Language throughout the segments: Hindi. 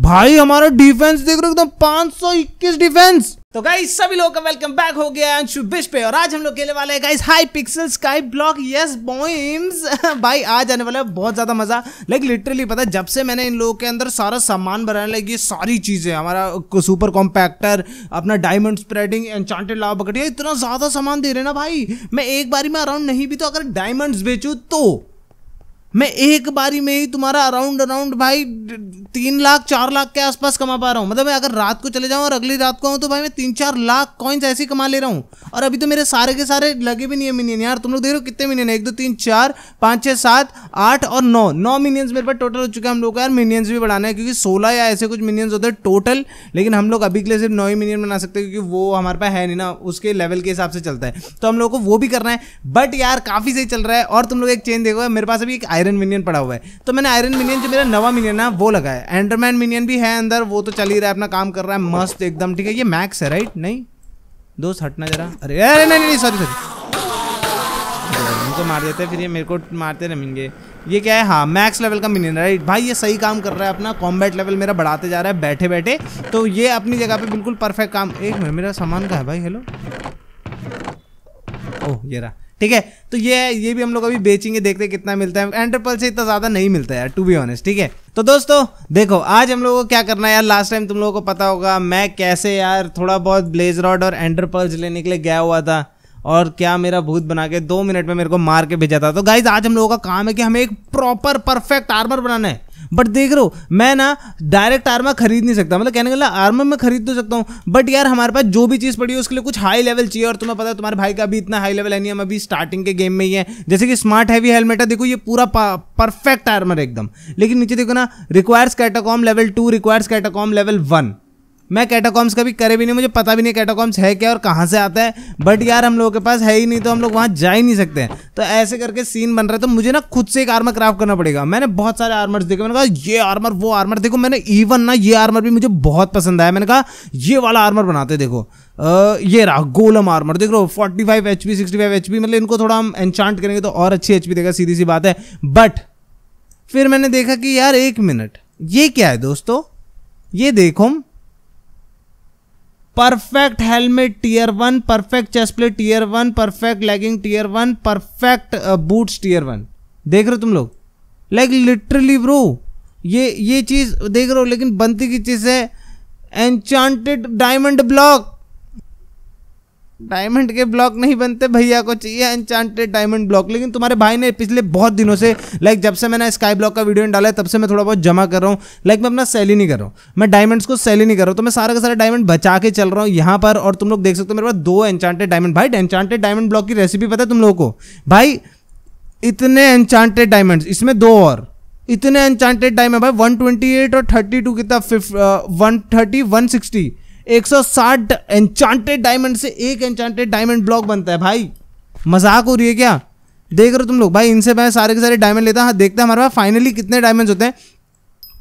भाई हमारा डिफेंस देख रहे हो एकदम पांच सौ इक्कीस डिफेंस तो गाइस सभी लोगों का वेलकम बैक हो गया अंशु बिश पे और आज हम लोग खेलने वाले हैं guys Hypixel Skyblock yes बॉइम्स भाई आज आने वाला है बहुत ज्यादा मजा लाइक लिटरली पता है जब से मैंने इन लोगों के अंदर सारा सामान बनाने लगी सारी चीजें हमारा सुपर कॉम्पैक्टर अपना डायमंड स्प्रेडिंग एनचांटेड लाव बकटिया इतना ज्यादा सामान दे रहे ना भाई मैं एक बारी में अराउंड नहीं भी तो अगर डायमंड बेचू तो मैं एक बारी में ही तुम्हारा अराउंड अराउंड भाई तीन लाख चार लाख के आसपास कमा पा रहा हूँ मतलब मैं अगर रात को चले जाऊँ और अगली रात को आऊँ तो भाई मैं तीन चार लाख कॉइन्स ऐसे कमा ले रहा हूँ और अभी तो मेरे सारे के सारे लगे भी नहीं है मिनियन यार तुम लोग देख रहे हो कितने मिनियन है एक दो तीन चार पाँच छः सात आठ और नौ नौ मिनियंस मेरे पास टोटल हो चुके हैं हम लोग का यार मिनियंस भी बढ़ाना है क्योंकि सोलह या ऐसे कुछ मिनियंस होते हैं टोटल लेकिन हम लोग अभी के लिए सिर्फ नौ ही मिनियन बना सकते हैं क्योंकि वो हमारे पास है नहीं ना उसके लेवल के हिसाब से चलता है तो हम लोग को वो भी करना है बट यार काफ़ी सही चल रहा है और तुम लोग एक चेन देखो मेरे पास अभी एक आयरन मिनियन पड़ा हुआ है तो मैंने आयरन मिनियन जो मेरा नवा मिनियन है वो लगाया एंडरमैन मिनियन भी है अंदर वो तो चल ही रहा है अपना काम कर रहा है मस्त एकदम ठीक है ये मैक्स है राइट नहीं दोस्त हटना जरा अरे अरे नहीं नहीं सॉरी सॉरी इनको मार देते फिर ये मेरे को मारते रहेंगे ये क्या है हाँ मैक्स लेवल का मिनियन राइट भाई ये सही काम कर रहा है अपना कॉम्बैट लेवल मेरा बढ़ाते जा रहा है बैठे बैठे तो ये अपनी जगह पे बिल्कुल परफेक्ट काम एक मिनट मेरा सामान का है भाई हेलो ओह ये रहा ठीक है तो ये ये भी हम लोग अभी बेचेंगे देखते कितना मिलता है एंटरपल से इतना ज़्यादा नहीं मिलता है टू बी ऑनेस्ट ठीक है तो दोस्तों देखो आज हम लोगों को क्या करना है यार लास्ट टाइम तुम लोगों को पता होगा मैं कैसे यार थोड़ा बहुत ब्लेजर रॉड और एंटरपल्स लेने के लिए गया हुआ था और क्या मेरा भूत बना के दो मिनट में मेरे को मार के भेजा था तो गाइज आज हम लोगों का काम है कि हमें एक प्रॉपर परफेक्ट आर्मर बनाना है बट देख रहे हो मैं ना डायरेक्ट आर्मा खरीद नहीं सकता मतलब कहने के लिए आर्मा मैं खरीद तो सकता हूँ बट यार हमारे पास जो भी चीज़ पड़ी है उसके लिए कुछ हाई लेवल चाहिए और तुम्हें पता है तुम्हारे भाई का भी इतना हाई लेवल है नहीं हम अभी स्टार्टिंग के गेम में ही है जैसे कि स्मार्ट हैवी हेलमेट है देखो ये पूरा परफेक्ट आर्मर एकदम लेकिन नीचे देखो ना requires catacomb level two requires catacomb level one मैं कैटाकॉम्स कभी करे भी नहीं मुझे पता भी नहीं कैटाकॉम्स है क्या और कहाँ से आता है बट यार हम लोगों के पास है ही नहीं तो हम लोग वहाँ जा ही नहीं सकते तो ऐसे करके सीन बन रहा है तो मुझे ना खुद से एक आर्मर क्राफ्ट करना पड़ेगा मैंने बहुत सारे आर्मर्स देखे मैंने कहा ये आर्मर वो आर्मर देखो मैंने इवन ना ये आर्मर भी मुझे बहुत पसंद आया मैंने कहा ये वाला आर्मर बनाते देखो ये रहा गोलम आर्मर देख लो 45 five H P sixty five H P मतलब इनको थोड़ा हम एनचांट करेंगे तो और अच्छी एच पी देगा सीधी सी बात है बट फिर मैंने देखा कि यार एक मिनट ये क्या है दोस्तों ये देखो हम perfect helmet tier one perfect chest plate tier one perfect legging tier one perfect boots tier one देख रहे हो तुम लोग लाइक लिटरली ब्रो ये ये चीज़ देख रहे हो लेकिन बनती की चीज़ है एनचांटेड डायमंड ब्लॉक डायमंड के ब्लॉक नहीं बनते भैया को चाहिए एनचांटेड डायमंड ब्लॉक लेकिन तुम्हारे भाई ने पिछले बहुत दिनों से लाइक जब से मैंने स्काई ब्लॉक का वीडियो डाला है तब से मैं थोड़ा बहुत जमा कर रहा हूँ लाइक मैं अपना सेल ही नहीं कर रहा हूँ मैं डायमंड्स को सेल ही नहीं कर रहा हूँ तो मैं सारे का सारे डायमंड बचा के चल रहा हूँ यहाँ पर और तुम लोग देख सकते हो मेरे पास दो एनचांटेड डायमंड भाई एनचांटेड डायमंड ब्लॉक की रेसिपी पता है तुम लोगों को भाई इतने एनचांटेड डायमंड इसमें दो और इतने एनचांटेड डायमंड भाई एट और थर्टी कितना फिफ one thirty one sixty 160 enchanted diamond से एक एन्चांटेड डायमंड ब्लॉक बनता है भाई मजाक हो रही है क्या देख रहे हो तुम लोग भाई इनसे मैं सारे के सारे डायमंड लेता हाँ देखते हैं हमारे पास फाइनली कितने डायमंड होते हैं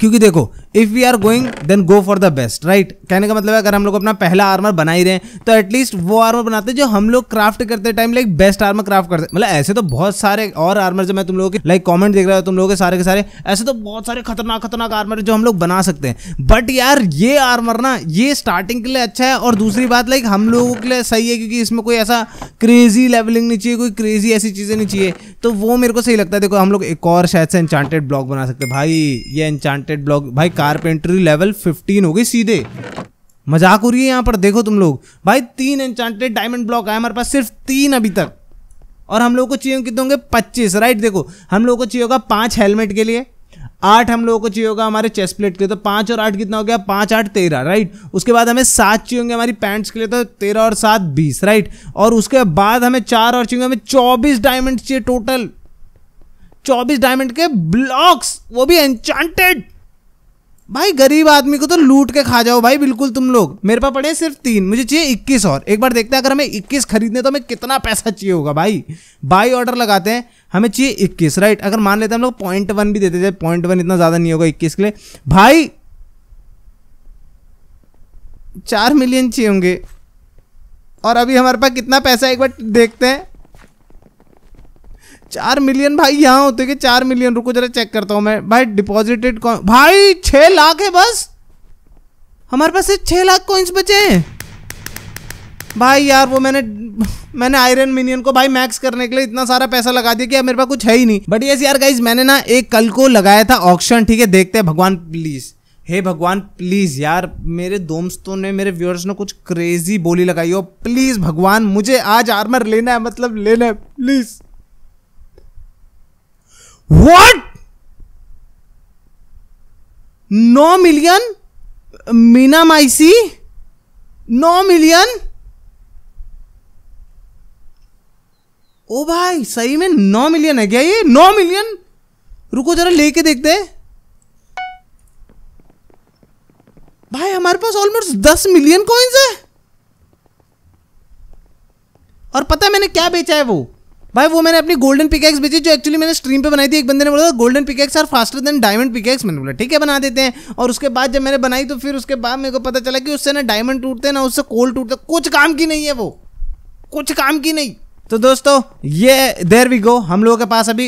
क्योंकि देखो if we are going then go for the best right कहने का मतलब है अगर हम लोग अपना पहला आर्मर बना ही रहे हैं तो एटलीस्ट वो आर्मर बनाते हैं जो हम लोग क्राफ्ट करते time like best armour craft करते मतलब ऐसे तो बहुत सारे और आर्मर जो मैं तुम लोगों के लाइक कॉमेंट देख रहा हूँ तुम लोगों के सारे के सारे ऐसे तो बहुत सारे खतरनाक खतरनाक आर्मर जो हम लोग बना सकते हैं बट यार ये आर्मर ना ये स्टार्टिंग के लिए अच्छा है और दूसरी बात लाइक हम लोगों के लिए सही है क्योंकि इसमें कोई ऐसा क्रेजी लेवलिंग नहीं चाहिए कोई क्रेजी ऐसी चीज़ें नहीं चाहिए तो वो मेरे को सही लगता है देखो हम लोग एक और शायद से एनचांटेड ब्लॉक बना सकते भाई ये एनचांट कनेक्टेड ब्लॉक भाई कारपेंटरी लेवल फिफ्टीन हो गई सीधे मजाक हो रही है यहाँ पर देखो तुम लोग भाई तीन एनचांटेड डायमंड ब्लॉक आए हमारे पास सिर्फ तीन अभी तक और हम लोग को चाहिए कितने होंगे पच्चीस राइट देखो हम लोग को चाहिए होगा पाँच हेलमेट के लिए आठ हम लोगों को चाहिए होगा हमारे चेस्ट प्लेट के लिए तो पाँच और आठ कितना हो गया पाँच आठ तेरह राइट उसके बाद हमें सात चाहिए होंगे हमारी पैंट्स के लिए तो तेरह और सात बीस राइट और उसके बाद हमें चार और चाहिए हमें चौबीस डायमंड चाहिए टोटल चौबीस डायमंड के ब्लॉक्स वो भी एनचांटेड भाई गरीब आदमी को तो लूट के खा जाओ भाई बिल्कुल तुम लोग मेरे पास पड़े सिर्फ तीन मुझे चाहिए इक्कीस और एक बार देखते हैं अगर हमें इक्कीस खरीदने तो हमें कितना पैसा चाहिए होगा भाई बाई ऑर्डर लगाते हैं हमें चाहिए इक्कीस राइट अगर मान लेते हैं हम लोग पॉइंट वन भी देते थे पॉइंट वन इतना ज़्यादा नहीं होगा इक्कीस के लिए भाई चार मिलियन चाहिए होंगे और अभी हमारे पास कितना पैसा एक बार देखते हैं चार मिलियन भाई यहाँ होते कि चार मिलियन रुको जरा चेक करता हूँ मैं भाई डिपॉजिटेड कौन भाई छः लाख है बस हमारे पास सिर्फ छः लाख कॉइंस बचे हैं भाई यार वो मैंने मैंने आयरन मिनियन को भाई मैक्स करने के लिए इतना सारा पैसा लगा दिया कि मेरे पास कुछ है ही नहीं बट यस यार गाइज मैंने ना एक कल को लगाया था ऑक्शन ठीक है देखते हैं भगवान प्लीज हे भगवान प्लीज यार मेरे दोस्तों ने मेरे व्यूअर्स ने कुछ क्रेजी बोली लगाई हो प्लीज भगवान मुझे आज आर्मर लेना है मतलब लेना है प्लीज वॉट नौ मिलियन मीना माइसी नौ मिलियन ओ भाई सही में नौ मिलियन है क्या ये नौ मिलियन रुको जरा लेके देखते भाई हमारे पास ऑलमोस्ट दस मिलियन कॉइन्स है और पता है मैंने क्या बेचा है वो भाई वो मैंने अपनी गोल्डन पिकैक्स बेची जो एक्चुअली मैंने स्ट्रीम पे बनाई थी एक बंदे ने बोला golden pickaxe are faster than diamond pickaxe मैंने बोला ठीक है बना देते हैं और उसके बाद जब मैंने बनाई तो फिर उसके बाद मेरे को पता चला कि उससे ना डायमंड टूटते ना उससे कोल टूटते कुछ काम की नहीं है वो कुछ काम की नहीं तो दोस्तों ये देर वी गो हम लोगों के पास अभी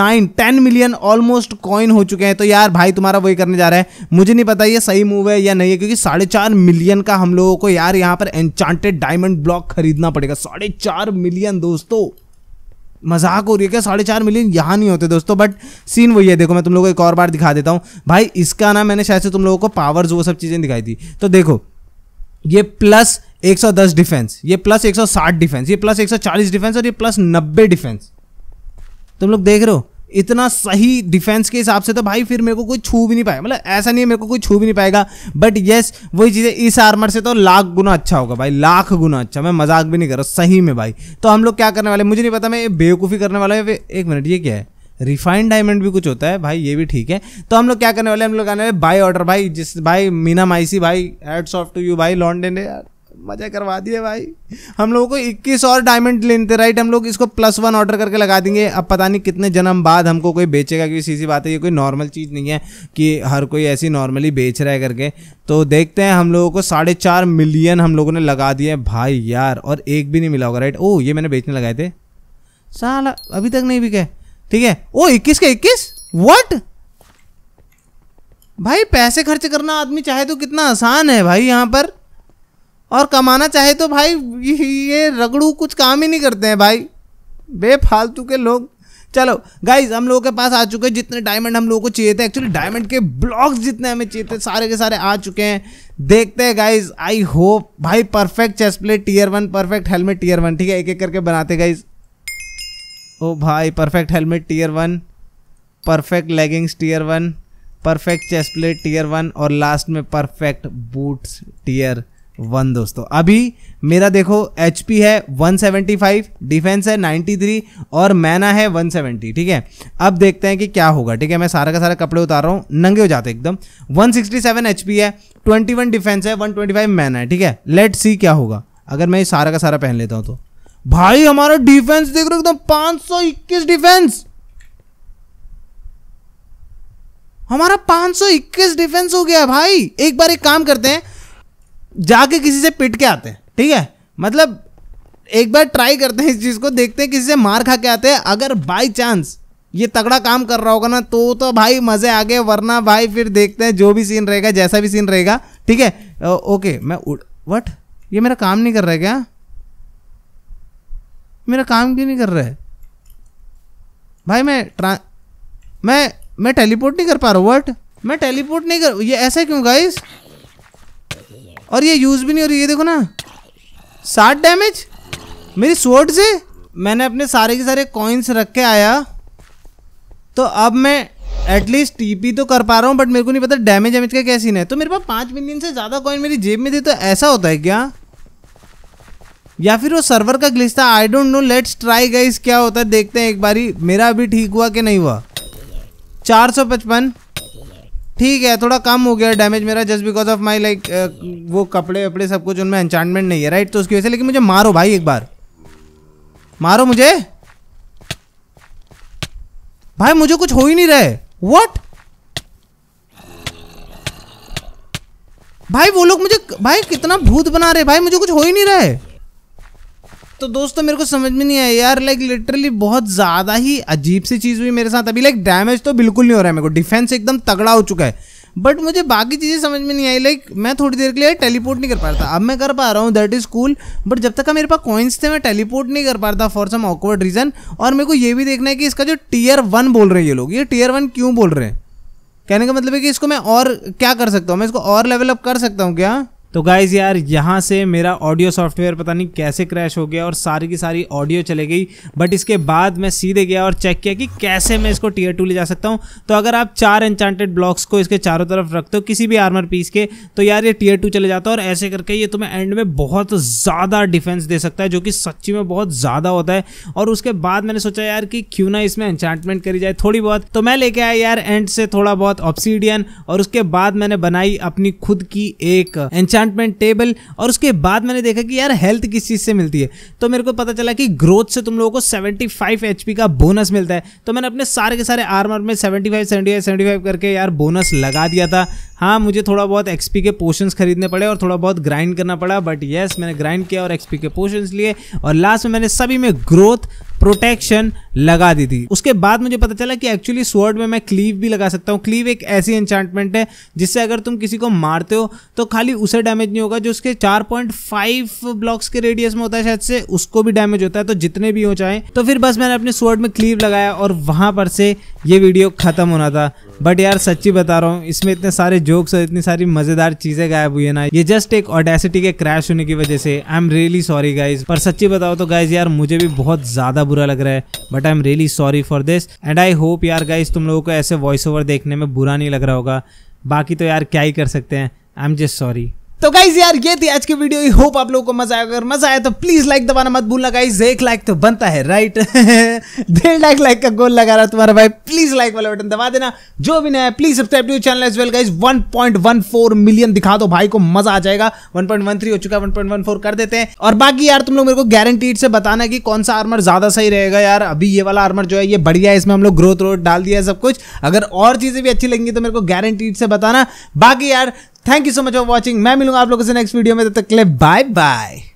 nine ten million almost coin हो चुके हैं तो यार भाई तुम्हारा वही करने जा रहा है मुझे नहीं पता ये सही मूव है या नहीं है क्योंकि साढ़े चार मिलियन का हम लोगों को यार यहाँ पर एन्चांटेड डायमंड ब्लॉक खरीदना पड़ेगा साढ़े चार मिलियन दोस्तों मजाक हो रही है क्या साढ़े चार मिलियन यहाँ नहीं होते दोस्तों बट सीन वही है देखो मैं तुम लोगों को एक और बार दिखा देता हूँ भाई इसका ना मैंने शायद से तुम लोगों को पावर्स वो सब चीज़ें दिखाई थी तो देखो ये प्लस 110 डिफेंस ये प्लस 160 डिफेंस ये प्लस 140 डिफेंस और ये प्लस 90 डिफेंस तुम लोग देख रहे हो इतना सही डिफेंस के हिसाब से तो भाई फिर मेरे को कोई छू भी नहीं पाएगा मतलब ऐसा नहीं है मेरे को कोई छू भी नहीं पाएगा बट येस वही चीज़ें इस आर्मर से तो लाख गुना अच्छा होगा भाई लाख गुना अच्छा मैं मजाक भी नहीं कर रहा सही में भाई तो हम लोग क्या करने वाले मुझे नहीं पता मैं बेवकूफ़ी करने वाला है एक मिनट ये क्या है रिफाइंड डायमंड भी कुछ होता है भाई ये भी ठीक है तो हम लोग क्या करने वाले हम लोग आने वाले बाई ऑर्डर भाई जिस भाई मीना माइसी भाई एड्स ऑफ टू यू भाई लॉन्डे ने यार मज़ा करवा दिए भाई हम लोगों को 21 और डायमंड लेते राइट हम लोग इसको प्लस वन ऑर्डर करके लगा देंगे अब पता नहीं कितने जन्म बाद हमको कोई बेचेगा क्योंकि सीधी बात है ये कोई नॉर्मल चीज़ नहीं है कि हर कोई ऐसी नॉर्मली बेच रहा है करके तो देखते हैं हम लोगों को साढ़े चार मिलियन हम लोगों ने लगा दिए भाई यार और एक भी नहीं मिला होगा राइट ओ ये मैंने बेचने लगाए थे साल अभी तक नहीं बिके ठीक है ओ इक्कीस के इक्कीस वट भाई पैसे खर्च करना आदमी चाहे तो कितना आसान है भाई यहाँ पर और कमाना चाहे तो भाई ये रगड़ू कुछ काम ही नहीं करते हैं भाई बेफालतू के लोग चलो गाइज हम लोगों के पास आ चुके हैं जितने डायमंड हम लोगों को चाहिए थे एक्चुअली डायमंड के ब्लॉक्स जितने हमें चाहिए थे सारे के सारे आ चुके हैं देखते हैं गाइज आई होप भाई perfect chest plate tier one perfect helmet tier one ठीक है एक एक करके बनाते गाइज ओ भाई perfect helmet tier one perfect leggings tier one perfect chest plate tier one और लास्ट में परफेक्ट बूट्स टीयर वन दोस्तों अभी मेरा देखो एच है 175 डिफेंस है 93 और मैना है 170 ठीक है अब देखते हैं कि क्या होगा ठीक है मैं सारा का सारा कपड़े उतार रहा हूँ नंगे हो जाते एकदम 167 एचपी है 21 डिफेंस है 125 मैना है ठीक है लेट सी क्या होगा अगर मैं सारा का सारा पहन लेता हूँ तो भाई हमारा डिफेंस देख रहे हो एकदम पाँच डिफेंस हमारा 521 डिफेंस हो गया भाई एक बार एक काम करते हैं जाके किसी से पिट के आते हैं ठीक है मतलब एक बार ट्राई करते हैं इस चीज़ को देखते हैं किसी से मार खा के आते हैं अगर बाई चांस ये तगड़ा काम कर रहा होगा ना तो तो भाई मज़े आ गए वरना भाई फिर देखते हैं जो भी सीन रहेगा जैसा भी सीन रहेगा ठीक है ओके मैं उड़ वट ये मेरा काम नहीं कर रहा है क्या मेरा काम क्यों नहीं कर रहा है भाई मैं ट्रा मैं मैं टेलीपोर्ट नहीं कर पा रहा वट मैं टेलीपोर्ट नहीं कर ये ऐसा क्यों गाइस और ये यूज़ भी नहीं हो रही ये देखो ना सात डैमेज मेरी स्वोर्ड से मैंने अपने सारे के सारे कॉइन्स रख के आया तो अब मैं एटलीस्ट टीपी तो कर पा रहा हूँ बट मेरे को नहीं पता डैमेज वैमेज का कैसी नहीं है तो मेरे पास पाँच मिलियन से ज़्यादा कॉइन मेरी जेब में थी तो ऐसा होता है क्या या फिर वो सर्वर का ग्लिच था I don't know let's try guys क्या होता है देखते हैं एक बारी मेरा अभी ठीक हुआ कि नहीं हुआ चार सौ पचपन ठीक है थोड़ा कम हो गया डैमेज मेरा just because of my like वो कपड़े वपड़े सब कुछ उनमें एंचांटमेंट नहीं है राइट तो उसकी वजह से लेकिन मुझे मारो भाई एक बार मारो मुझे भाई मुझे कुछ हो ही नहीं रहा है वट भाई वो लोग मुझे भाई कितना भूत बना रहे भाई मुझे कुछ हो ही नहीं रहा है तो दोस्तों मेरे को समझ में नहीं आया यार लाइक लिटरली बहुत ज़्यादा ही अजीब सी चीज़ हुई मेरे साथ अभी लाइक डैमेज तो बिल्कुल नहीं हो रहा है मेरे को डिफेंस एकदम तगड़ा हो चुका है बट मुझे बाकी चीज़ें समझ में नहीं आई लाइक मैं थोड़ी देर के लिए टेलीपोर्ट नहीं कर पा रहा था अब मैं कर पा रहा हूँ दैट इज़ कूल बट जब तक का मेरे पास कॉइन्स थे मैं टेलीपोर्ट नहीं कर पा रहा था फॉर सम ऑकवर्ड रीज़न और मेरे को ये भी देखना है कि इसका जो टीयर वन बोल रहे हैं ये लोग ये टीयर वन क्यों बोल रहे हैं कहने का मतलब है कि इसको मैं और क्या कर सकता हूँ मैं इसको और लेवल अप कर सकता हूँ क्या तो गाइज़ यार यहाँ से मेरा ऑडियो सॉफ्टवेयर पता नहीं कैसे क्रैश हो गया और सारी की सारी ऑडियो चले गई बट इसके बाद मैं सीधे गया और चेक किया कि कैसे मैं इसको टीयर टू ले जा सकता हूँ तो अगर आप चार एनचांटेड ब्लॉक्स को इसके चारों तरफ रखते हो किसी भी आर्मर पीस के तो यार ये टीयर टू चले जाता है और ऐसे करके ये तुम्हें एंड में बहुत ज़्यादा डिफेंस दे सकता है जो कि सच्ची में बहुत ज़्यादा होता है और उसके बाद मैंने सोचा यार कि क्यों ना इसमें एनचांटमेंट करी जाए थोड़ी बहुत तो मैं लेके आया यार एंड से थोड़ा बहुत ऑप्सीडियन और उसके बाद मैंने बनाई अपनी खुद की एक इंचांटमेंट टेबल और उसके बाद मैंने देखा कि यार हेल्थ किस चीज़ से मिलती है तो मेरे को पता चला कि ग्रोथ से तुम लोगों को सेवेंटी फाइव एच पी का बोनस मिलता है तो मैंने अपने सारे के सारे आर्मर में seventy five seventy five seventy five करके यार बोनस लगा दिया था हाँ मुझे थोड़ा बहुत एक्सपी के पोर्शंस खरीदने पड़े और थोड़ा बहुत ग्राइंड करना पड़ा बट येस मैंने ग्राइंड किया और एक्सपी के पोर्शंस लिए और लास्ट में मैंने सभी में ग्रोथ प्रोटेक्शन लगा दी थी उसके बाद मुझे पता चला कि एक्चुअली स्वर्ड में मैं क्लीव भी लगा सकता हूँ क्लीव एक ऐसी एंचांटमेंट है जिससे अगर तुम किसी को मारते हो तो खाली उसे डैमेज नहीं होगा जो उसके 4.5 ब्लॉक्स के रेडियस में होता है शायद से उसको भी डैमेज होता है तो जितने भी हो चाहे तो फिर बस मैंने अपने स्वर्ड में क्लीव लगाया और वहाँ पर से ये वीडियो ख़त्म होना था बट यार सच्ची बता रहा हूँ इसमें इतने सारे जोक्स और इतनी सारी मज़ेदार चीज़ें गायब हुई है ना ये जस्ट एक ऑडेसिटी के क्रैश होने की वजह से I am really sorry guys पर सच्ची बताओ तो गाइज यार मुझे भी बहुत ज़्यादा बुरा लग रहा है but but I am really sorry for this and I hope यार गाइज तुम लोगों को ऐसे वॉइस ओवर देखने में बुरा नहीं लग रहा होगा बाकी तो यार क्या ही कर सकते हैं आई एम जस्ट सॉरी तो गाइज यार ये थी आज की वीडियो ही होप आप लोगों को मजा आया अगर मजा आया तो प्लीज लाइक दबाना मत भूलना गाइज एक लाइक तो बनता है राइट डेढ़ लाख लाइक का गोल लगा रहा तुम्हारा भाई प्लीज लाइक वाला बटन दबा देना जो भी नया please subscribe to channel as well guys 1.14 million दिखा दो भाई को मजा आ जाएगा वन हो चुका है वन कर देते हैं और बाकी यार तुम लोग मेरे को गारंटीड से बताना कि कौन सा आर्मर ज्यादा सही रहेगा यार अभी ये वाला आर्मर जो है ये बढ़िया है इसमें हम लोग ग्रोथ रोड डाल दिया है सब कुछ अगर और चीजें भी अच्छी लगेंगी तो मेरे को गारंटीड से बताना बाकी यार thank you so much for watching मैं मिलूंगा आप लोगों से नेक्स्ट वीडियो में तब तक के लिए बाय बाय